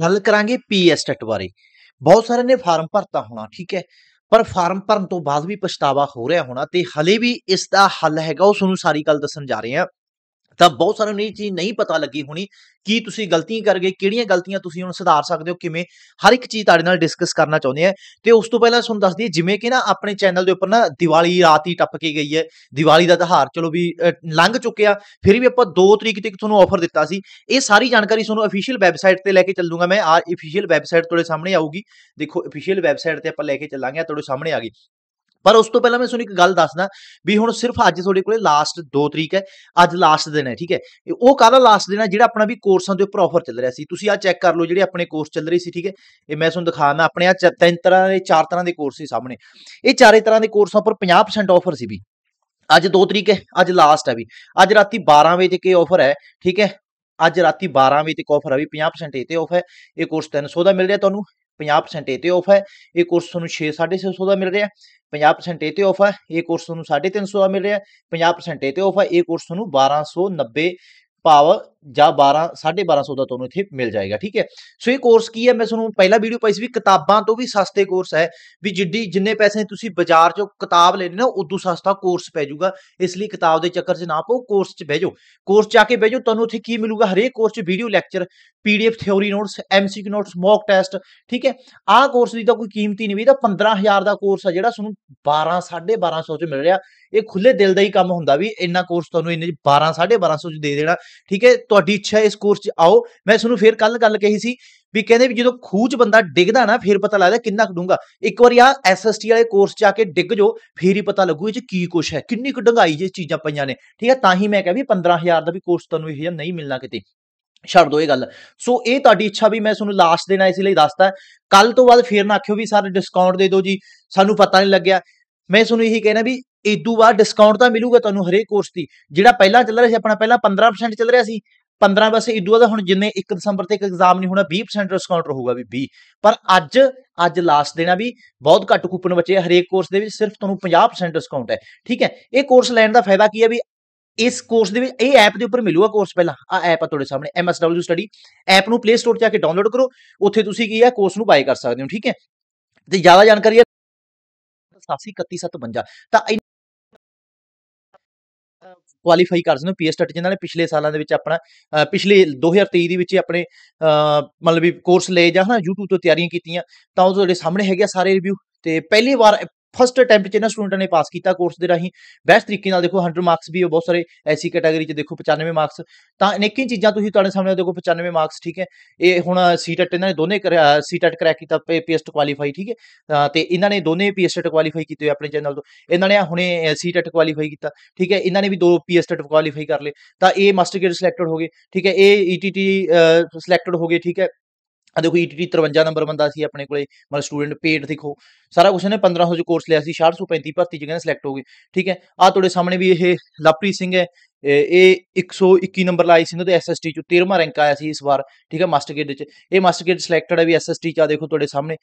ਗੱਲ ਕਰਾਂਗੇ PS TET ਬਾਰੇ ਬਹੁਤ ਸਾਰੇ ਨੇ ਫਾਰਮ ਭਰਤਾ ਹੋਣਾ ਠੀਕ ਹੈ ਪਰ ਫਾਰਮ ਭਰਨ ਤੋਂ ਬਾਅਦ ਵੀ ਪਛਤਾਵਾ ਹੋ ਰਿਹਾ ਹੋਣਾ ਤੇ ਹਲੇ ਵੀ ਇਸ ਦਾ ਹੱਲ ਹੈਗਾ ਉਹ ਤੁਹਾਨੂੰ ਸਾਰੀ ਗੱਲ ਦੱਸਣ ਜਾ ਰਹੇ ਹਾਂ ਤਾਂ ਬਹੁਤ ਸਾਰਿਆਂ ਨੂੰ ਇਹ ਚੀਜ਼ ਨਹੀਂ ਪਤਾ ਲੱਗੀ ਹੋਣੀ ਕੀ ਤੁਸੀਂ ਗਲਤੀਆਂ ਕਰ ਗਏ ਕਿਹੜੀਆਂ ਗਲਤੀਆਂ ਤੁਸੀਂ ਹੁਣ ਸੁਧਾਰ ਸਕਦੇ ਹੋ ਕਿਵੇਂ ਹਰ ਇੱਕ ਚੀਜ਼ ਤੁਹਾਡੇ ਨਾਲ ਡਿਸਕਸ ਕਰਨਾ ਚਾਹੁੰਦੇ ਆ ਤੇ ਉਸ ਤੋਂ ਪਹਿਲਾਂ ਤੁਹਾਨੂੰ ਦੱਸ ਦਈਏ ਜਿਵੇਂ ਕਿ ਨਾ ਆਪਣੇ ਚੈਨਲ ਦੇ ਉੱਪਰ ਨਾ ਦੀਵਾਲੀ ਰਾਤ ਹੀ ਟੱਪ ਕੇ ਗਈ ਹੈ ਦੀਵਾਲੀ ਦਾ ਤਿਹਾਰ ਚਲੋ ਵੀ ਲੰਘ ਚੁੱਕਿਆ ਫਿਰ ਵੀ ਆਪਾਂ 2 ਤਰੀਕ ਤੱਕ ਤੁਹਾਨੂੰ ਆਫਰ ਦਿੱਤਾ ਸੀ ਇਹ ਸਾਰੀ ਜਾਣਕਾਰੀ ਤੁਹਾਨੂੰ ਅਫੀਸ਼ੀਅਲ ਵੈਬਸਾਈਟ ਤੇ ਲੈ ਕੇ ਚੱਲੂਗਾ ਮੈਂ ਆ ਅਫੀਸ਼ੀਅਲ ਵੈਬਸਾਈਟ ਤੁਹਾਡੇ ਸਾਹਮਣੇ ਆਊਗੀ ਦੇਖੋ ਅਫੀਸ਼ੀਅਲ ਵੈਬਸਾਈਟ ਤੇ ਆਪਾਂ ਲੈ ਕੇ ਚੱਲਾਂਗੇ ਤੁਹਾਡੇ ਸਾਹਮਣੇ ਆ ਗਈ ਪਰ ਉਸ ਤੋਂ ਪਹਿਲਾਂ ਮੈਂ ਤੁਹਾਨੂੰ ਇੱਕ ਗੱਲ ਦੱਸਦਾ ਵੀ ਹੁਣ ਸਿਰਫ ਅੱਜ ਤੁਹਾਡੇ ਕੋਲੇ ਲਾਸਟ 2 ਤਰੀਕ ਹੈ ਅੱਜ ਲਾਸਟ ਦਿਨ ਹੈ ਠੀਕ ਹੈ ਉਹ ਕਾਹਦਾ ਲਾਸਟ ਦਿਨ ਹੈ ਜਿਹੜਾ ਆਪਣਾ ਵੀ ਕੋਰਸਾਂ ਦੇ ਉੱਪਰ ਆਫਰ ਚੱਲ ਰਿਹਾ ਸੀ ਤੁਸੀਂ ਆ ਚੈੱਕ ਕਰ ਲਓ ਜਿਹੜੇ ਆਪਣੇ ਕੋਰਸ ਚੱਲ ਰਹੀ ਸੀ ਠੀਕ ਹੈ ਇਹ ਮੈਂ ਤੁਹਾਨੂੰ ਦਿਖਾਣਾ ਆਪਣੇ ਆ ਤਿੰਨ ਤਰ੍ਹਾਂ ਦੇ ਚਾਰ ਤਰ੍ਹਾਂ ਦੇ ਕੋਰਸ ਸੀ ਸਾਹਮਣੇ ਇਹ ਚਾਰੇ ਤਰ੍ਹਾਂ ਦੇ ਕੋਰਸਾਂ ਉੱਪਰ 50% ਆਫਰ ਸੀ ਵੀ ਅੱਜ 2 ਤਰੀਕ ਹੈ ਅੱਜ ਲਾਸਟ ਹੈ ਵੀ ਅੱਜ ਰਾਤੀ 12 ਵਜੇ ਤੱਕ ਇਹ ਆਫਰ ਹੈ ਠੀਕ ਹੈ ਅੱਜ ਰਾਤੀ 12 ਵਜੇ ਤੱਕ ਆਫਰ ਹੈ ਵੀ 50% ਇਹ ਤੇ ਆਫ ਹੈ ਇਹ ਕੋਰਸ 300 ਦਾ ਮਿਲ ਰਿਹਾ ਤੁਹਾਨੂੰ 50% ਇਹ ਤੇ ਆਫ ਹੈ ਇਹ ਕੋਰਸ ਤੁਹਾਨੂੰ 6 650 ਦਾ ਮਿਲ ਰਿਹਾ 50% ਤੇ ਆਫ ਹੈ ਇਹ ਕੋਰਸ ਤੁਹਾਨੂੰ 350 ਦਾ ਮਿਲ ਰਿਹਾ 50% ਤੇ ਆਫ ਹੈ ਇਹ ਕੋਰਸ ਤੁਹਾਨੂੰ 1290 ਭਾਵ ਜਾਂ 12 1250 ਦਾ ਤੁਹਾਨੂੰ ਇੱਥੇ ਮਿਲ ਜਾਏਗਾ ਠੀਕ ਹੈ ਸੋ ਇਹ ਕੋਰਸ ਕੀ ਹੈ ਮੈਂ ਤੁਹਾਨੂੰ ਪਹਿਲਾ ਵੀਡੀਓ ਪਾਈ ਸੀ ਵੀ ਕਿਤਾਬਾਂ ਤੋਂ ਵੀ ਸਸਤੇ ਕੋਰਸ ਹੈ ਵੀ ਜਿੱਡੀ ਜਿੰਨੇ ਪੈਸੇ ਤੁਸੀਂ ਬਾਜ਼ਾਰ 'ਚੋਂ ਕਿਤਾਬ ਲੈਣੀ ਨਾ ਉਦੋਂ ਸਸਤਾ ਕੋਰਸ ਪੈ ਜਾਊਗਾ ਇਸ ਲਈ ਕਿਤਾਬ ਦੇ ਚੱਕਰ 'ਚ ਨਾ ਪਾਓ ਕੋਰਸ 'ਚ ਬਹਿ ਜਾਓ ਕੋਰਸ 'ਚ ਆ ਕੇ ਬਹਿ ਜਾਓ ਤੁਹਾਨੂੰ ਉੱਥੇ ਕੀ ਮਿਲੂਗਾ ਹਰੇਕ ਕੋਰਸ 'ਚ video lecture PDF theory notes MCQ notes mock test ਠੀਕ ਹੈ ਆਹ ਕੋਰਸ ਦੀ ਤਾਂ ਕੋਈ ਕੀਮਤ ਨਹੀਂ ਵੀ ਇਹਦਾ 15000 ਦਾ ਕੋਰਸ ਆ ਜਿਹੜਾ ਤੁਹਾਨੂੰ 12 1250 'ਚ ਮਿਲ ਰਿਹਾ ਇਹ ਖੁੱਲੇ ਦਿਲ ਦਾ ਹੀ ਕੰਮ ਹੁੰਦਾ ਵੀ ਇੰਨਾ ਕੋਰਸ ਤੁਹਾਨੂੰ ਇੰਨੇ 12 1250 'ਚ ਦੇ ਦੇਣਾ ਠੀਕ ਹੈ ਤੁਹਾਡੀ ਇੱਛਾ ਇਸ ਕੋਰਸ 'ਚ ਆਓ ਮੈਂ ਤੁਹਾਨੂੰ ਫੇਰ ਕੱਲ ਗੱਲ ਕਹੀ ਸੀ ਵੀ ਕਹਿੰਦੇ ਵੀ ਜਦੋਂ ਖੂਚ ਬੰਦਾ ਡਿੱਗਦਾ ਨਾ ਫੇਰ ਪਤਾ ਲੱਗਦਾ ਕਿੰਨਾ ਡੂੰਗਾ ਇੱਕ ਵਾਰੀ ਆ ਐਸਐਸਟੀ ਵਾਲੇ ਕੋਰਸ 'ਚ ਆ ਕੇ ਡਿੱਗ ਜੋ ਫੇਰ ਹੀ ਪਤਾ ਲੱਗੂ ਇਹ 'ਚ ਕੀ ਕੁਛ ਹੈ ਕਿੰਨੀ ਕੁ ਡੰਗਾਈ ਜੇ ਚੀਜ਼ਾਂ ਪਈਆਂ ਨੇ ਠੀਕ ਹੈ ਤਾਂ ਹੀ ਮੈਂ ਕਹਾਂ ਵੀ 15000 ਦਾ ਵੀ ਕੋਰਸ ਤੁਹਾਨੂੰ ਇਹ ਨਹੀਂ ਮਿਲਣਾ ਕਿਤੇ ਛੱਡ ਦੋ ਇਹ ਗੱਲ ਸੋ ਇਹ ਤੁਹਾਡੀ ਇੱਛਾ ਵੀ ਮੈਂ ਤੁਹਾਨੂੰ ਲਾਸਟ ਦੇਣਾ ਇਸ ਲਈ ਦੱਸਦਾ ਕੱਲ ਤੋਂ ਬਾਅਦ ਫੇਰ ਨਾ ਆਖਿਓ ਵੀ ਸਾਰੇ ਡਿਸਕਾਊਂਟ ਦੇ ਦਿਓ ਜੀ ਸਾਨੂੰ ਪਤਾ ਨਹੀਂ ਲੱਗਿਆ ਮੈਂ ਤੁਹਾਨੂੰ ਇਹੀ ਕਹਿਣਾ ਵੀ ਇਦੋਂ ਬਾਅਦ ਡਿਸਕਾਊਂਟ ਤਾਂ ਮਿਲੂਗਾ ਤੁਹਾਨੂੰ ਹਰੇਕ ਕੋਰਸ ਦੀ ਜਿਹੜਾ ਪਹਿਲਾਂ ਚੱਲ ਰਿਹਾ ਸੀ ਆਪਣਾ ਪਹਿਲਾਂ 15% ਚੱਲ ਰਿਹਾ ਸੀ 15 ਵੈਸੇ ਇਦੋਂ ਦਾ ਹੁਣ ਜਿੰਨੇ 1 ਦਸੰਬਰ ਤੱਕ ਐਗਜ਼ਾਮ ਨਹੀਂ ਹੋਣਾ 20% ਡਿਸਕਾਊਂਟ ਰਹੂਗਾ ਵੀ 20 ਪਰ ਅੱਜ ਅੱਜ ਲਾਸਟ ਦੇਣਾ ਵੀ ਬਹੁਤ ਘੱਟ ਕੂਪਨ ਬਚੇ ਹਰੇਕ ਕੋਰਸ ਦੇ ਵਿੱਚ ਸਿਰਫ ਤੁਹਾਨੂੰ 50% ਡਿਸਕਾਊਂਟ ਹੈ ਠੀਕ ਹੈ ਇਹ ਕੋਰਸ ਲੈਣ ਦਾ ਫਾਇਦਾ ਕੀ ਹੈ ਵੀ ਇਸ ਕੋਰਸ ਦੇ ਵਿੱਚ ਇਹ ਐਪ ਦੇ ਉੱਪਰ ਮਿਲੂਗਾ ਕੋਰਸ ਪਹਿਲਾਂ ਆ ਐਪ ਆ ਤੁਹਾਡੇ ਸਾਹਮਣੇ MSW ਸਟੱਡੀ ਐਪ ਨੂੰ ਪਲੇ ਸਟੋਰ 'ਚ ਜਾ ਕੇ ਡਾਊਨਲੋਡ ਕਰੋ ਉੱਥੇ ਤੁਸੀਂ ਕੀ ਹੈ ਕੋਰਸ ਨੂੰ ਬਾਏ ਕਰ ਸਕਦੇ ਹੋ ਠੀਕ ਹੈ ਤੇ ਜ਼ਿਆਦਾ ਜਾਣਕਾਰੀ ਹੈ 8731 ਤਾਂ ਕੁਆਲੀਫਾਈ ਕਰ ਸਕਦੇ ਪੀਐਸ ਪੀਐਸਟਟ ਜਿਨ੍ਹਾਂ ਨੇ ਪਿਛਲੇ ਸਾਲਾਂ ਦੇ ਵਿੱਚ ਆਪਣਾ ਪਿਛਲੇ 2023 ਦੇ ਵਿੱਚ ਆਪਣੇ ਮਤਲਬ ਵੀ ਕੋਰਸ ਲਏ ਜਾਂ ਹਨਾ YouTube ਤੋਂ ਤਿਆਰੀਆਂ ਕੀਤੀਆਂ ਤਾਂ ਉਹ ਤੁਹਾਡੇ ਸਾਹਮਣੇ ਹੈਗੇ ਸਾਰੇ ਰਿਵਿਊ ਤੇ ਪਹਿਲੀ ਵਾਰ ਫਸਟ ਅਟੈਂਪਟ 'ਚ ਇਹਨਾਂ ਸਟੂਡੈਂਟਾਂ ਨੇ ਪਾਸ ਕੀਤਾ ਕੋਰਸ ਦੇ ਰਾਹੀਂ ਬੈਸਟ ਤਰੀਕੇ ਨਾਲ ਦੇਖੋ 100 ਮਾਰਕਸ ਵੀ ਉਹ ਬਹੁਤ ਸਾਰੇ ਐਸੀ ਕੈਟਾਗਰੀ 'ਚ ਦੇਖੋ 95 ਮਾਰਕਸ ਤਾਂ ਇਨੇਕੀ ਚੀਜ਼ਾਂ ਤੁਸੀਂ ਤੁਹਾਡੇ ਸਾਹਮਣੇ ਦੇਖੋ 95 ਮਾਰਕਸ ਠੀਕ ਹੈ ਇਹ ਹੁਣ ਸੀਟਟ ਇਹਨਾਂ ਨੇ ਦੋਨੇ ਸੀਟਟ ਕਰੈਕ ਕੀਤਾ ਪੀਐਸਟ ਕੁਆਲੀਫਾਈ ਠੀਕ ਹੈ ਤੇ ਇਹਨਾਂ ਨੇ ਦੋਨੇ ਪੀਐਸਟ ਕੁਆਲੀਫਾਈ ਕੀਤੇ ਆਪਣੇ ਚੈਨਲ ਤੋਂ ਇਹਨਾਂ ਨੇ ਹੁਣੇ ਸੀਟਟ ਕੁਆਲੀਫਾਈ ਕੀਤਾ ਠੀਕ ਹੈ ਇਹਨਾਂ ਨੇ ਵੀ ਦੋ ਪੀਐਸਟ ਕੁਆਲੀਫਾਈ ਕਰ ਲਏ ਤਾਂ ਇਹ ਮਾਸਟਰ ਗ੍ਰੇਡ ਸਿਲੈਕਟਡ ਹੋ ਗਏ ਠੀਕ ਹੈ ਇਹ ਈਟੀਟੀ e ਸਿਲੈਕਟਡ ਹੋ ਗਏ ਠੀਕ ਹੈ ਆ ਦੇਖੋ ETT 53 ਨੰਬਰ ਬੰਦਾ ਸੀ ਆਪਣੇ ਕੋਲੇ ਮਤਲਬ ਸਟੂਡੈਂਟ ਪੇਡ ਦੇਖੋ ਸਾਰਾ ਕੁਝ ਨੇ 1500 ਚ ਕੋਰਸ ਲਿਆ ਸੀ 635 ਭਰਤੀ ਜਗ੍ਹਾ ਨੇ ਸਿਲੈਕਟ ਹੋ ਗਏ ਠੀਕ ਹੈ ਆ ਤੁਹਾਡੇ ਸਾਹਮਣੇ ਵੀ ਇਹ ਲਵਪ੍ਰੀਤ ਸਿੰਘ ਹੈ ਇਹ 121 ਨੰਬਰ ਲਾਈ ਸੀ ਤੇ ਐਸਐਸਟੀ ਚ 13ਵਾਂ ਰੈਂਕ ਆਇਆ ਸੀ ਇਸ ਵਾਰ ਠੀਕ ਹੈ ਮਾਸਟਰ ਗ੍ਰੇਡ ਚ ਇਹ ਮਾਸਟਰ ਗ੍ਰੇਡ ਸਿਲੈਕਟਡ ਹੈ ਵੀ ਐਸਐਸਟੀ ਚ ਆ ਦੇਖੋ ਤੁਹਾਡੇ ਸਾਹਮਣੇ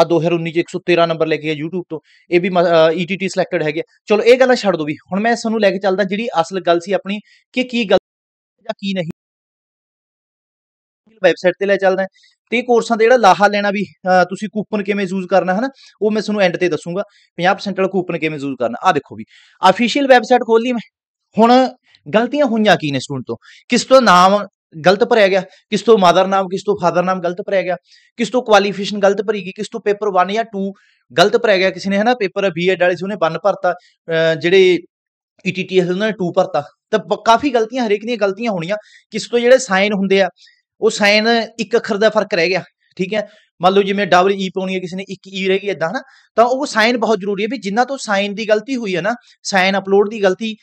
ਆ 2019 ਚ 113 ਨੰਬਰ ਲੈ ਕੇ YouTube ਤੋਂ ਇਹ ਵੀ ETT ਸਿਲੈਕਟਡ ਹੈਗੇ ਚਲੋ ਇਹ ਗੱਲਾਂ ਛੱਡ ਦੋ ਵੀ ਹੁਣ ਮੈਂ ਤੁਹਾਨੂੰ ਲੈ ਕੇ ਚੱਲਦਾ ਜਿਹੜੀ ਅਸਲ ਗੱਲ ਸੀ ਆਪਣੀ ਕਿ ਕੀ ਗੱਲ ਜਾਂ ਕੀ ਨਹੀਂ ਵੈਬਸਾਈਟ ਤੇ ਲੈ ਚੱਲਦਾ ਤੇ ਕੋਰਸਾਂ ਦੇ ਜਿਹੜਾ ਲਾਹਾ ਲੈਣਾ ਵੀ ਤੁਸੀਂ ਕੂਪਨ ਕਿਵੇਂ ਯੂਜ਼ ਕਰਨਾ ਹੈ ਨਾ ਉਹ ਮੈਂ ਤੁਹਾਨੂੰ ਐਂਡ ਤੇ ਦੱਸੂਗਾ 50% ਵਾਲਾ ਕੂਪਨ ਕਿਵੇਂ ਯੂਜ਼ ਕਰਨਾ ਆ ਦੇਖੋ ਵੀ ਅਫੀਸ਼ੀਅਲ ਵੈਬਸਾਈਟ ਖੋਲ ਲਈ ਮੈਂ ਹੁਣ ਗਲਤੀਆਂ ਹੋਈਆਂ ਕੀ ਨੇ ਸਟੂਡੈਂਟ ਤੋਂ ਕਿਸ ਤੋਂ ਨਾਮ ਗਲਤ ਭਰਿਆ ਗਿਆ ਕਿਸ ਤੋਂ ਮਾਦਰ ਨਾਮ ਕਿਸ ਤੋਂ ਫਾਦਰ ਨਾਮ ਗਲਤ ਭਰਿਆ ਗਿਆ ਕਿਸ ਤੋਂ ਕੁਆਲੀਫਿਕੇਸ਼ਨ ਗਲਤ ਭਰੀ ਗਈ ਕਿਸ ਤੋਂ ਪੇਪਰ 1 ਜਾਂ 2 ਗਲਤ ਭਰਿਆ ਗਿਆ ਕਿਸੇ ਨੇ ਹੈ ਨਾ ਪੇਪਰ ਬੀਐਡ ਵਾਲੇ ਸੀ ਉਹਨੇ 1 ਭਰਤਾ ਜਿਹੜੇ ETTS ਉਹਨਾਂ ਨੇ 2 ਭਰਤਾ ਤਾਂ ਕਾਫੀ ਗਲਤੀਆਂ ਹਰੇਕ ਦੀਆਂ ਗਲਤੀਆਂ ਹੋਣੀਆਂ ਕਿਸ ਤੋਂ ਜਿਹੜੇ ਸਾਈਨ ਹੁੰਦੇ ਆ ਉਹ ਸਾਈਨ ਇੱਕ ਅੱਖਰ ਦਾ ਫਰਕ ਰਹਿ ਗਿਆ ਠੀਕ ਹੈ ਮੰਨ ਲਓ ਜਿਵੇਂ ਡਬਲ ਈ e ਪਾਉਣੀ ਹੈ ਕਿਸੇ ਨੇ ਇੱਕ ਈ e ਰਹਿ ਗਈ ਇਦਾਂ ਹਨਾ ਤਾਂ ਉਹ ਸਾਈਨ ਬਹੁਤ ਜ਼ਰੂਰੀ ਹੈ ਵੀ ਜਿੰਨਾ ਤੋਂ ਸਾਈਨ ਦੀ ਗਲਤੀ ਹੋਈ ਹੈ ਨਾ ਸਾਈਨ ਅਪਲੋਡ ਦੀ ਗਲਤੀ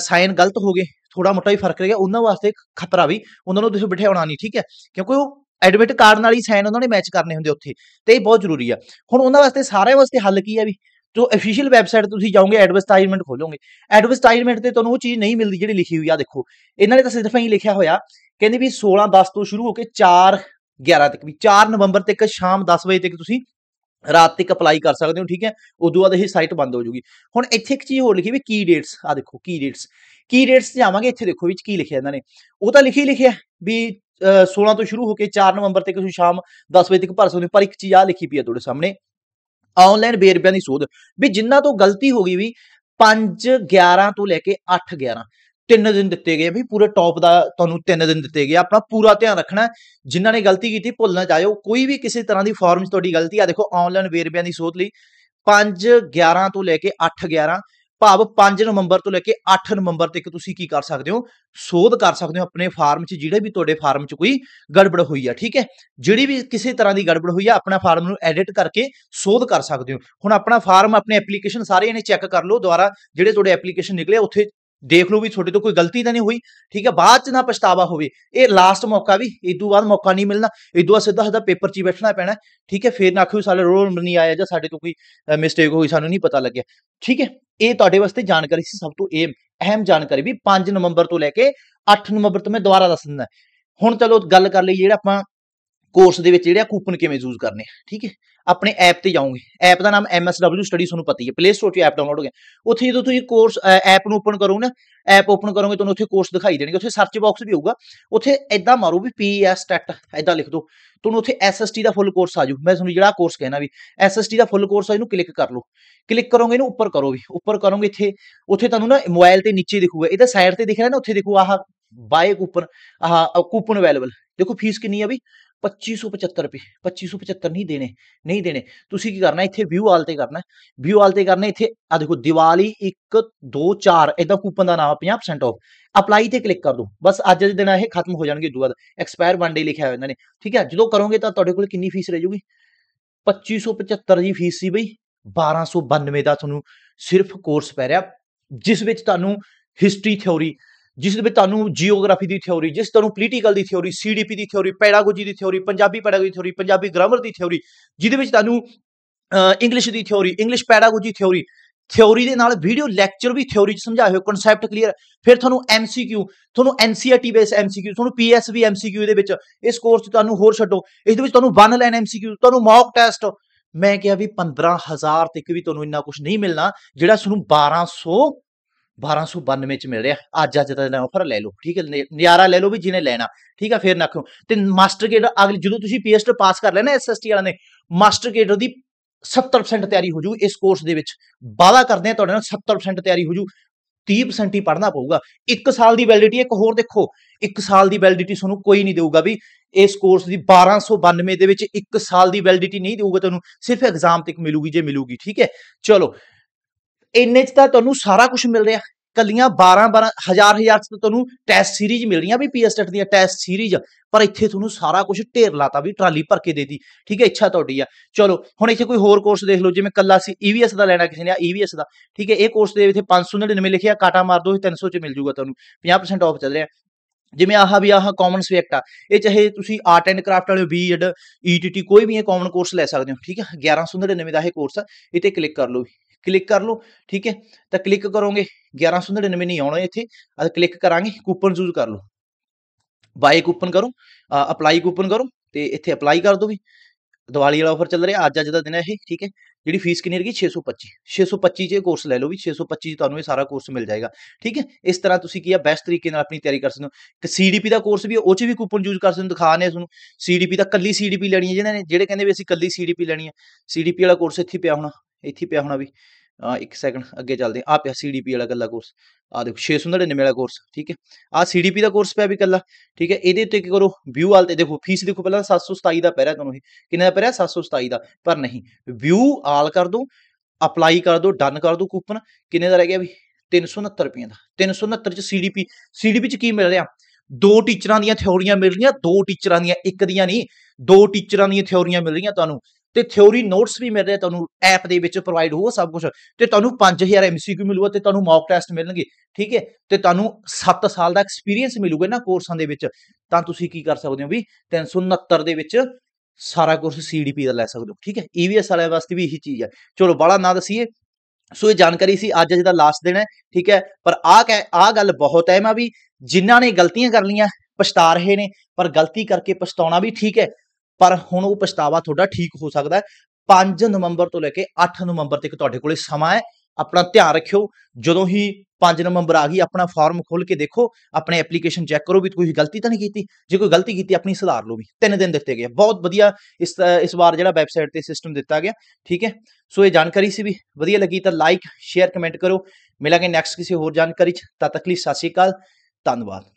ਸਾਈਨ ਗਲਤ ਹੋ ਗਏ ਥੋੜਾ ਮੋਟਾ ਹੀ ਫਰਕ ਰਹਿ ਗਿਆ ਉਹਨਾਂ ਵਾਸਤੇ ਖਤਰਾ ਵੀ ਉਹਨਾਂ ਨੂੰ ਤੁਸੀਂ ਬਿਠਾਉਣਾ ਨਹੀਂ ਠੀਕ ਹੈ ਕਿਉਂਕਿ ਉਹ ਐਡਮਿਟ ਕਾਰਡ ਨਾਲ ਹੀ ਸਾਈਨ ਉਹਨਾਂ ਨੇ ਮੈਚ ਕਰਨੇ ਹੁੰਦੇ ਉੱਥੇ ਤੇ ਇਹ ਬਹੁਤ ਜ਼ਰੂਰੀ ਆ ਹੁਣ ਉਹਨਾਂ ਵਾਸਤੇ ਸਾਰਿਆਂ ਵਾਸਤੇ ਹੱਲ ਕੀ ਹੈ ਵੀ ਜੋ ਅਫੀਸ਼ੀਅਲ ਵੈਬਸਾਈਟ ਤੁਸੀਂ ਜਾਓਗੇ ਐਡਵਰਟਾਈਜ਼ਮੈਂਟ ਖੋਲੋਗੇ ਐਡਵਰਟਾਈਜ਼ਮੈਂਟ ਤੇ ਤੁਹਾਨੂੰ ਉਹ ਚੀਜ਼ ਨਹੀਂ ਮਿਲਦੀ ਜਿਹੜੀ ਲਿਖੀ ਹੋਈ ਆ ਦੇਖੋ ਇਹਨਾਂ ਨੇ ਤਾਂ ਸਿਰਫ ਐਂ ਲਿਖਿਆ ਹੋਇਆ ਕਹਿੰਦੇ ਵੀ 16 10 ਤੋਂ ਸ਼ੁਰੂ ਹੋ ਕੇ 4 11 ਤੱਕ ਵੀ 4 ਨਵੰਬਰ ਤੱਕ ਸ਼ਾਮ 10 ਵਜੇ ਤੱਕ ਤੁਸੀਂ ਰਾਤ ਤੱਕ ਅਪਲਾਈ ਕਰ ਸਕਦੇ ਹੋ ਠੀਕ ਹੈ ਉਦੋਂ ਬਾਅਦ ਇਹ ਸਾਈਟ ਬੰਦ ਹੋ ਜਾਊਗੀ ਹੁਣ ਇੱਥੇ ਇੱਕ ਚੀਜ਼ ਹੋਰ ਲਿਖੀ ਵੀ ਕੀ ਡੇਟਸ ਆ ਦੇਖੋ ਕੀ ਡੇਟਸ ਕੀ ਡੇਟਸ ਤੇ ਜਾਵਾਂਗੇ ਇੱਥੇ ਦੇਖੋ ਵਿੱਚ ਕੀ ਲਿਖਿਆ ਇਹਨਾਂ ਨੇ ਉਹ ਤਾਂ ਲਿਖੀ ਲਿਖਿਆ ਵੀ 16 ਤੋਂ ਸ਼ੁਰੂ ਹੋ ਕੇ 4 ਨਵੰਬਰ ਤੱਕ ਤੁਸੀਂ ਸ਼ਾਮ 10 ਵਜੇ ਤੱਕ ਭਰ ਸਕਦੇ ਹੋ ਪਰ ਇੱਕ ਚੀਜ਼ ਆ ਲਿਖੀ ਪਈ ਹੈ ਤੁਹਾਡੇ ਸਾਹਮਣੇ ਆਨਲਾਈਨ ਬੇਰਬਿਆਂ ਦੀ ਸੋਧ ਵੀ ਜਿੰਨਾ ਤੋਂ ਗਲਤੀ ਹੋ ਗਈ ਵੀ 5 11 ਤੋਂ ਲੈ ਕੇ 8 11 ਤਿੰਨ ਦਿਨ ਦਿੱਤੇ ਗਏ ਵੀ ਪੂਰੇ ਟੌਪ ਦਾ ਤੁਹਾਨੂੰ ਤਿੰਨ ਦਿਨ ਦਿੱਤੇ ਗਏ ਆਪਣਾ ਪੂਰਾ ਧਿਆਨ ਰੱਖਣਾ ਜਿਨ੍ਹਾਂ ਨੇ ਗਲਤੀ ਕੀਤੀ ਭੁੱਲ ਨਾ ਜਾਇਓ ਕੋਈ ਵੀ ਕਿਸੇ ਤਰ੍ਹਾਂ ਦੀ ਫਾਰਮ 'ਚ ਤੁਹਾਡੀ ਗਲਤੀ ਆ ਦੇਖੋ ਆਨਲਾਈਨ ਬੇਰਬਿਆਂ ਦੀ ਸੋਧ ਲਈ 5 11 ਤੋਂ ਲੈ ਕੇ 8 11 ਭਾਵ 5 ਨਵੰਬਰ ਤੋਂ ਲੈ ਕੇ 8 ਨਵੰਬਰ ਤੱਕ ਤੁਸੀਂ ਕੀ ਕਰ ਸਕਦੇ ਹੋ ਸੋਧ ਕਰ ਸਕਦੇ ਹੋ ਆਪਣੇ ਫਾਰਮ 'ਚ ਜਿਹੜੇ ਵੀ ਤੁਹਾਡੇ ਫਾਰਮ 'ਚ ਕੋਈ ਗੜਬੜ ਹੋਈ ਆ ਠੀਕ ਹੈ ਜਿਹੜੀ ਵੀ ਕਿਸੇ ਤਰ੍ਹਾਂ ਦੀ ਗੜਬੜ ਹੋਈ ਆ ਆਪਣਾ ਫਾਰਮ ਨੂੰ ਐਡਿਟ ਕਰਕੇ ਸੋਧ ਕਰ ਸਕਦੇ ਹੋ ਹੁਣ ਆਪਣਾ ਫਾਰਮ ਆਪਣੇ ਐਪਲੀਕੇਸ਼ਨ ਸਾਰੇ ਇਹਨੇ ਚੈੱਕ ਕਰ ਲਓ ਦੁਆਰਾ ਜਿਹੜੇ ਤੁਹਾਡੇ ਐਪਲੀਕੇਸ਼ਨ ਨਿਕਲੇ ਉੱਥੇ ਦੇਖ ਲਓ ਵੀ ਤੁਹਾਡੇ ਤੋਂ ਕੋਈ ਗਲਤੀ ਤਾਂ ਨਹੀਂ ਹੋਈ ਠੀਕ ਹੈ ਬਾਅਦ ਚ ਨਾ ਪਛਤਾਵਾ ਹੋਵੇ ਇਹ ਲਾਸਟ ਮੌਕਾ ਵੀ ਇਸ ਤੋਂ ਬਾਅਦ ਮੌਕਾ ਨਹੀਂ ਮਿਲਣਾ ਇਸ ਤੋਂ ਸਿੱਧਾ ਸਿੱਧਾ ਪੇਪਰ 'ਚ ਹੀ ਬੈਠਣਾ ਪੈਣਾ ਠੀਕ ਹੈ ਫੇਰ ਨਾ ਆਖਿਓ ਸਾਲੇ ਰੋਲ ਨੰਬਰ ਨਹੀਂ ਆਇਆ ਜਾਂ ਸਾਡੇ ਤੋਂ ਕੋਈ ਮਿਸਟੇਕ ਹੋਈ ਸਾਨੂੰ ਨਹੀਂ ਪਤਾ ਲੱਗਿਆ ਠੀਕ ਹੈ ਇਹ ਤੁਹਾਡੇ ਵਾਸਤੇ ਜਾਣਕਾਰੀ ਸੀ ਸਭ ਤੋਂ ਇਹ ਅਹਿਮ ਜਾਣਕਾਰੀ ਵੀ 5 ਨਵੰਬਰ ਤੋਂ ਲੈ ਕੇ 8 ਨਵੰਬਰ ਤੋਂ ਮੈਂ ਦੁਬਾਰਾ ਦੱਸ ਦਿੰਦਾ ਹੁਣ ਚਲੋ ਗੱਲ ਕਰ ਲਈ ਜਿਹੜਾ ਆਪਾਂ ਕੋਰਸ ਦੇ ਵਿੱਚ ਜਿਹੜਾ ਕੂਪਨ ਕਿਵੇਂ ਯੂਜ਼ ਕਰਨੇ ਠੀਕ ਹੈ ਆਪਣੇ ਐਪ ਤੇ ਜਾਓਗੇ ਐਪ ਦਾ ਨਾਮ MSW ਸਟੱਡੀ ਤੁਹਾਨੂੰ ਪਤਾ ਹੀ ਹੈ ਪਲੇ ਸਟੋਰ ਤੋਂ ਐਪ ਡਾਊਨਲੋਡ ਹੋ ਗਿਆ ਉੱਥੇ ਜਦੋਂ ਤੁਸੀਂ ਕੋਰਸ ਐਪ ਨੂੰ ਓਪਨ ਕਰੋਗੇ ਨਾ ਐਪ ਓਪਨ ਕਰੋਗੇ ਤੁਹਾਨੂੰ ਉੱਥੇ ਕੋਰਸ ਦਿਖਾਈ ਦੇਣਗੇ ਉੱਥੇ ਸਰਚ ਬਾਕਸ ਵੀ ਹੋਊਗਾ ਉੱਥੇ ਐਦਾਂ ਮਾਰੋ ਵੀ PS e ਟੈਟ ਐਦਾਂ ਲਿਖ ਦਿਓ ਤੁਹਾਨੂੰ ਉੱਥੇ ਐਸਐਸਟੀ ਦਾ ਫੁੱਲ ਕੋਰਸ ਆ ਜਾਊ ਮੈਂ ਤੁਹਾਨੂੰ ਜਿਹੜਾ ਕੋਰਸ ਕਹਿਣਾ ਵੀ ਐਸਐਸਟੀ ਦਾ ਫੁੱਲ ਕੋਰਸ ਆ ਇਹਨੂੰ ਕਲਿੱਕ ਕਰ ਲਓ ਕਲਿੱਕ ਕਰੋਗੇ ਇਹਨੂੰ ਉੱਪਰ ਕਰੋ ਵੀ ਉੱਪਰ ਕਰੋਗੇ ਇੱਥੇ ਉੱਥੇ ਤੁਹਾਨੂੰ ਨਾ ਮੋਬਾਈਲ ਤੇ ਨੀਚੇ ਦਿਖੂਗਾ ਇਹਦਾ ਸਾਈਡ ਤੇ ਦਿਖ ਰਿਹਾ ਨਾ ਉੱਥੇ ਦੇਖੋ ਆਹ ਬਾਏ ਕੂਪਨ ਆਹ ਕੂਪਨ ਅਵੇਲੇਬਲ ਦੇਖੋ ਫੀਸ ਕਿੰਨੀ ਆ ਵੀ 2575 ਰੁਪਏ 2575 ਨਹੀਂ ਦੇਣੇ ਨਹੀਂ ਦੇਣੇ ਤੁਸੀਂ ਕੀ ਕਰਨਾ ਇੱਥੇ ਵਿਊ ਆਲ ਤੇ ਕਰਨਾ ਵਿਊ ਆਲ ਤੇ ਕਰਨਾ ਇੱਥੇ ਆ ਦੇਖੋ ਦੀਵਾਲੀ 1 2 4 ਇਦਾਂ ਕੂਪਨ ਦਾ ਨਾਮ 50% ਆਫ ਅਪਲਾਈ ਤੇ ਕਲਿੱਕ ਕਰ ਦੋ ਬਸ ਅੱਜ ਦੇ ਦਿਨ ਇਹ ਖਤਮ ਹੋ ਜਾਣਗੇ ਦੂਆ ਐਕਸਪਾਇਰ 1 ਡੇ ਲਿਖਿਆ ਹੋਇਆ ਇਹਨਾਂ ਨੇ ਠੀਕ ਹੈ ਜਦੋਂ ਕਰੋਗੇ ਤਾਂ ਤੁਹਾਡੇ ਕੋਲ ਕਿੰਨੀ ਫੀਸ ਰਹਿ ਜੂਗੀ 2575 ਦੀ ਫੀਸ ਸੀ ਬਈ 1292 ਦਾ ਤੁਹਾਨੂੰ ਸਿਰਫ ਕੋਰਸ ਪੈ ਰਿਹਾ ਜਿਸ ਵਿੱਚ ਤੁਹਾਨੂੰ ਹਿਸਟਰੀ ਥਿਉਰੀ ਜਿਸ ਦੇ ਵਿੱਚ ਤੁਹਾਨੂੰ ਜੀਓਗ੍ਰਾਫੀ ਦੀ ਥਿਉਰੀ ਜਿਸ ਤੁਹਾਨੂੰ ਪੋਲੀਟੀਕਲ ਦੀ ਥਿਉਰੀ ਸੀਡੀਪੀ ਦੀ ਥਿਉਰੀ ਪੈਡਾਗੋਜੀ ਦੀ theory Punjabi pedagogy theory Punjabi grammar ਦੀ ਥਿਉਰੀ ਜਿਹਦੇ ਵਿੱਚ ਤੁਹਾਨੂੰ ਇੰਗਲਿਸ਼ ਦੀ theory English pedagogy theory theory ਦੇ ਨਾਲ ਵੀਡੀਓ ਲੈਕਚਰ ਵੀ ਥਿਉਰੀ ਚ ਸਮਝਾਏ ਹੋਏ ਕਨਸੈਪਟ ਕਲੀਅਰ ਫਿਰ ਤੁਹਾਨੂੰ ਐਮਸੀਕਿਊ ਤੁਹਾਨੂੰ ਐਨਸੀਆਰਟੀ ਬੇਸ ਐਮਸੀਕਿਊ ਤੁਹਾਨੂੰ ਪੀਐਸਵੀ ਐਮਸੀਕਿਊ ਦੇ ਵਿੱਚ ਇਸ ਕੋਰਸ ਚ ਤੁਹਾਨੂੰ ਹੋਰ ਛੱਡੋ ਇਸ ਦੇ ਵਿੱਚ ਤੁਹਾਨੂੰ ਵਨ ਲਾਈਨ ਐਮਸੀਕਿਊ ਤੁਹਾਨੂੰ ਮੌਕ ਟੈਸਟ ਮੈਂ ਕਿਹਾ ਵੀ 15000 ਤੱਕ ਵੀ ਤੁਹਾਨੂੰ ਇੰਨਾ ਕੁਝ ਨਹੀਂ ਮਿਲਣਾ ਜਿਹੜਾ ਤੁਹਾਨੂੰ 1200 1292 ਚ ਮਿਲ ਰਿਹਾ ਅੱਜ ਅੱਜ ਦਾ ਆਫਰ ਲੈ ਲਓ ਠੀਕ ਹੈ ਨਿਆਰਾ ਲੈ ਲਓ ਵੀ ਜਿਹਨੇ ਲੈਣਾ ਠੀਕ ਹੈ ਫੇਰ ਨਖੋ ਤੇ ਮਾਸਟਰ ਗੇਡ ਅਗਲੀ ਜਦੋਂ ਤੁਸੀਂ ਪੀਐਸਟ ਪਾਸ ਕਰ ਲੈਣਾ ਐਸਐਸਟੀ ਵਾਲਿਆਂ ਨੇ ਮਾਸਟਰ ਗੇਡ ਦੀ 70% ਤਿਆਰੀ ਹੋ ਜੂ ਇਸ ਕੋਰਸ ਦੇ ਵਿੱਚ ਵਾਦਾ ਕਰਦੇ ਆ ਤੁਹਾਡੇ ਨਾਲ 70% ਤਿਆਰੀ ਹੋ ਜੂ 30% ਹੀ ਪੜਨਾ ਪਊਗਾ 1 ਸਾਲ ਦੀ ਵੈਲਿਡਿਟੀ ਇੱਕ ਹੋਰ ਦੇਖੋ 1 ਸਾਲ ਦੀ ਵੈਲਿਡਿਟੀ ਤੁਹਾਨੂੰ ਕੋਈ ਨਹੀਂ ਦੇਊਗਾ ਵੀ ਇਸ ਕੋਰਸ ਦੀ 1292 ਦੇ ਵਿੱਚ 1 ਸਾਲ ਦੀ ਵੈਲਿਡਿਟੀ ਨਹੀਂ ਦੇਊਗਾ ਤੁਹਾਨੂੰ ਸਿਰਫ ਐਗਜ਼ਾਮ ਤੱਕ ਮਿਲੂਗੀ ਜੇ ਮਿਲੂਗੀ ਠੀਕ ਹੈ ਚਲੋ ਇੰਨੇ 'ਚ ਤਾਂ ਤੁਹਾਨੂੰ ਸਾਰਾ ਕੁਝ ਮਿਲ ਰਿਹਾ ਕੱਲੀਆਂ 12 12 ਹਜ਼ਾਰ ਹਜ਼ਾਰ 'ਚ ਤਾਂ ਤੁਹਾਨੂੰ ਟੈਸਟ ਸੀਰੀਜ਼ ਮਿਲ ਰਹੀਆਂ ਵੀ ਪੀਐਸਟੈਟ ਦੀਆਂ ਟੈਸਟ ਸੀਰੀਜ਼ ਪਰ ਇੱਥੇ ਤੁਹਾਨੂੰ ਸਾਰਾ ਕੁਝ ਢੇਰ ਲਾਤਾ ਵੀ ਟਰਾਲੀ ਭਰ ਕੇ ਦੇਤੀ ਠੀਕ ਹੈ ਇੱਛਾ ਤੁਹਾਡੀ ਆ ਚਲੋ ਹੁਣ ਇੱਥੇ ਕੋਈ ਹੋਰ ਕੋਰਸ ਦੇਖ ਲਓ ਜਿਵੇਂ ਕੱਲਾ ਸੀ ਈਵੀਐਸ e ਦਾ ਲੈਣਾ ਕਿਸੇ ਨੇ ਆ ਈਵੀਐਸ e ਦਾ ਠੀਕ ਹੈ ਇਹ ਕੋਰਸ ਦੇ ਵਿੱਚ 599 ਲਿਖਿਆ ਕਾਟਾ ਮਾਰ ਦੋ 300 ਚ ਮਿਲ ਜੂਗਾ ਤੁਹਾਨੂੰ 50% ਆਫ ਚੱਲ ਰਿਹਾ ਜਿਵੇਂ ਆਹ ਵੀ ਆਹ ਕਾਮਨ ਸਬਜੈਕਟ ਆ ਇਹ ਚਾਹੇ ਤੁਸੀਂ ਆਰਟ ਐਂਡ ਕਰਾਫਟ ਵਾਲੇ ਬੀਐਡ ਈਟੀਟੀ e ਕੋਈ ਵੀ ਇਹ ਕਾਮਨ ਕੋਰਸ ਲੈ ਸਕਦੇ ਹੋ ਠੀਕ ਹੈ 1199 ਦਾ ਇਹ ਕੋਰਸ ਆ ਇਹ ਤੇ ਕਲਿੱਕ ਕਰ ਲਓ ਕਲਿੱਕ ਕਰ ਲਓ ਠੀਕ ਹੈ ਤਾਂ ਕਲਿੱਕ ਕਰੋਗੇ 1199 ਨਹੀਂ ਆਉਣਾ ਇੱਥੇ ਅਸ ਕਲਿੱਕ ਕਰਾਂਗੇ ਕੂਪਨ ਯੂਜ਼ ਕਰ ਲਓ ਬਾਈ ਕੂਪਨ ਕਰੋ ਅਪਲਾਈ ਕੂਪਨ ਕਰੋ ਤੇ ਇੱਥੇ ਅਪਲਾਈ ਕਰ ਦੋ ਵੀ ਦੀਵਾਲੀ ਵਾਲਾ ਆਫਰ ਚੱਲ ਰਿਹਾ ਅੱਜ ਅੱਜ ਦਾ ਦਿਨ ਹੈ ਇਹ ਠੀਕ ਹੈ ਜਿਹੜੀ ਫੀਸ ਕਿੰਨੀ ਰਹੀ 625 625 ਚ ਕੋਰਸ ਲੈ ਲਓ ਵੀ 625 ਚ ਤੁਹਾਨੂੰ ਇਹ ਸਾਰਾ ਕੋਰਸ ਮਿਲ ਜਾਏਗਾ ਠੀਕ ਹੈ ਇਸ ਤਰ੍ਹਾਂ ਤੁਸੀਂ ਕੀ ਆ ਬੈਸਟ ਤਰੀਕੇ ਨਾਲ ਆਪਣੀ ਤਿਆਰੀ ਕਰ ਸਕਦੇ ਹੋ ਕਿ ਸੀਡੀਪੀ ਦਾ ਕੋਰਸ ਵੀ ਉਹ ਚ ਵੀ ਕੂਪਨ ਯੂਜ਼ ਕਰ ਸਕਦੇ ਹੋ ਦਿਖਾਣੇ ਤੁਹਾਨੂੰ ਸੀਡੀਪੀ ਦਾ ਕੱਲੀ ਸੀਡੀਪੀ ਲੈਣੀ ਹੈ ਜਿਹਨਾਂ ਨੇ ਜਿਹੜੇ ਕਹਿੰਦੇ ਵੀ ਅਸੀਂ ਕੱਲੀ ਸੀਡੀਪੀ ਲੈਣੀ ਹੈ ਸੀਡੀਪੀ ਵਾਲਾ ਕੋਰਸ ਇੱਥੇ ਪਿਆ ਹੋਣਾ ਇੱਥੇ ਪਿਆ ਹੋਣਾ ਵੀ ਇੱਕ ਸੈਕਿੰਡ ਅੱਗੇ ਚੱਲਦੇ ਆ ਪਿਆ ਸੀਡੀਪੀ ਵਾਲਾ ਕੱਲਾ ਕੋਰਸ ਆ ਦੇਖੋ 699 ਵਾਲਾ ਕੋਰਸ ਠੀਕ ਹੈ ਆ ਸੀਡੀਪੀ ਦਾ ਕੋਰਸ ਪਿਆ ਵੀ ਕੱਲਾ ਠੀਕ ਹੈ ਇਹਦੇ ਉੱਤੇ ਕੀ ਕਰੋ ਵਿਊ ਵਾਲ ਤੇ ਦੇਖੋ ਫੀਸ ਦੇਖੋ ਪਹਿਲਾਂ 727 ਦਾ ਪੈ ਰਿਹਾ ਤੁਹਾਨੂੰ ਇਹ ਕਿੰਨਾ ਦਾ ਪੈ ਰਿਹਾ 727 ਦਾ ਪਰ ਨਹੀਂ ਵਿਊ ਆਲ ਕਰ ਦੋ ਅਪਲਾਈ ਕਰ ਦੋ ਡਨ ਕਰ ਦੋ ਕੂਪਨ ਕਿੰਨੇ ਦਾ ਰਹਿ ਗਿਆ ਵੀ 369 ਰੁਪਏ ਦਾ 369 ਚ ਸੀਡੀਪੀ ਸੀਡੀਪੀ ਚ ਕੀ ਮਿਲ ਰਿਹਾ ਦੋ ਟੀਚਰਾਂ ਦੀਆਂ ਥਿਉਰੀਆਂ ਮਿਲ ਰਹੀਆਂ ਦੋ ਟੀਚਰਾਂ ਦੀਆਂ ਇੱਕ ਦੀਆਂ ਨਹੀਂ ਦੋ ਟੀਚਰਾਂ ਦੀਆਂ ਥਿਉਰੀਆਂ ਮਿਲ ਰਹੀਆਂ ਤੁਹਾਨੂੰ ਤੇ ਥਿਉਰੀ ਨੋਟਸ ਵੀ ਮਿਲਦੇ ਤੁਹਾਨੂੰ ਐਪ ਦੇ ਵਿੱਚ ਪ੍ਰੋਵਾਈਡ ਹੋਊਗਾ ਸਭ ਕੁਝ ਤੇ ਤੁਹਾਨੂੰ 5000 ਐਮਸੀਕਿਊ ਮਿਲੂਗਾ ਤੇ ਤੁਹਾਨੂੰ ਮੌਕ ਟੈਸਟ ਮਿਲਣਗੇ ਠੀਕ ਹੈ ਤੇ ਤੁਹਾਨੂੰ 7 ਸਾਲ ਦਾ ਐਕਸਪੀਰੀਅੰਸ ਮਿਲੂਗਾ ਇਹਨਾਂ ਕੋਰਸਾਂ ਦੇ ਵਿੱਚ ਤਾਂ ਤੁਸੀਂ ਕੀ ਕਰ ਸਕਦੇ ਹੋ ਵੀ 369 ਦੇ ਵਿੱਚ ਸਾਰਾ ਕੋਰਸ ਸੀਡੀਪੀ ਦਾ ਲੈ ਸਕਦੇ ਹੋ ਠੀਕ ਹੈ ਈਵੀਐਸ e ਵਾਲਿਆਂ ਵਾਸਤੇ ਵੀ ਇਹੀ ਚੀਜ਼ ਹੈ ਚਲੋ ਬੜਾ ਨਾ ਦਸੀਏ ਸੋ ਇਹ ਜਾਣਕਾਰੀ ਸੀ ਅੱਜ ਜਿਹਦਾ ਲਾਸਟ ਦਿਨ ਹੈ ਠੀਕ ਹੈ ਪਰ ਆ ਆ ਗੱਲ ਬਹੁਤ ਹੈ ਮਾ ਵੀ ਜਿਨ੍ਹਾਂ ਨੇ ਗਲਤੀਆਂ ਕਰ ਲਈਆਂ ਪਛਤਾ ਰਹੇ ਨੇ ਪਰ ਗਲਤੀ ਕਰਕੇ ਪਛਤਾਉਣਾ ਵੀ ਠੀਕ ਹੈ ਪਰ ਹੁਣ ਉਹ ਪਛਤਾਵਾ ਤੁਹਾਡਾ ਠੀਕ ਹੋ ਸਕਦਾ ਹੈ 5 ਨਵੰਬਰ ਤੋਂ ਲੈ ਕੇ 8 ਨਵੰਬਰ ਤੱਕ ਤੁਹਾਡੇ ਕੋਲੇ ਸਮਾਂ ਹੈ ਆਪਣਾ ਧਿਆਨ ਰੱਖਿਓ ਜਦੋਂ ਹੀ 5 ਨਵੰਬਰ ਆ ਗਈ ਆਪਣਾ ਫਾਰਮ ਖੋਲ ਕੇ ਦੇਖੋ ਆਪਣੇ ਐਪਲੀਕੇਸ਼ਨ ਚੈੱਕ ਕਰੋ ਵੀ ਕੋਈ ਗਲਤੀ ਤਾਂ ਨਹੀਂ ਕੀਤੀ ਜੇ ਕੋਈ ਗਲਤੀ ਕੀਤੀ ਆਪਣੀ ਸੁਧਾਰ ਲਓ ਵੀ ਤਿੰਨ ਦਿਨ ਦਿੱਤੇ ਗਏ ਬਹੁਤ ਵਧੀਆ ਇਸ ਇਸ ਵਾਰ ਜਿਹੜਾ ਵੈਬਸਾਈਟ ਤੇ ਸਿਸਟਮ ਦਿੱਤਾ ਗਿਆ ਠੀਕ ਹੈ ਸੋ ਇਹ ਜਾਣਕਾਰੀ ਸੀ ਵੀ ਵਧੀਆ ਲੱਗੀ ਤਾਂ ਲਾਈਕ ਸ਼ੇਅਰ ਕਮੈਂਟ ਕਰੋ ਮਿਲਾਂਗੇ ਨੈਕਸਟ ਕਿਸੇ ਹੋਰ ਜਾਣਕਾਰੀ ਚ ਤਦ ਤੱਕ ਲਈ ਸਤਿ ਸ਼੍ਰੀ ਅਕਾਲ ਧੰਨਵਾਦ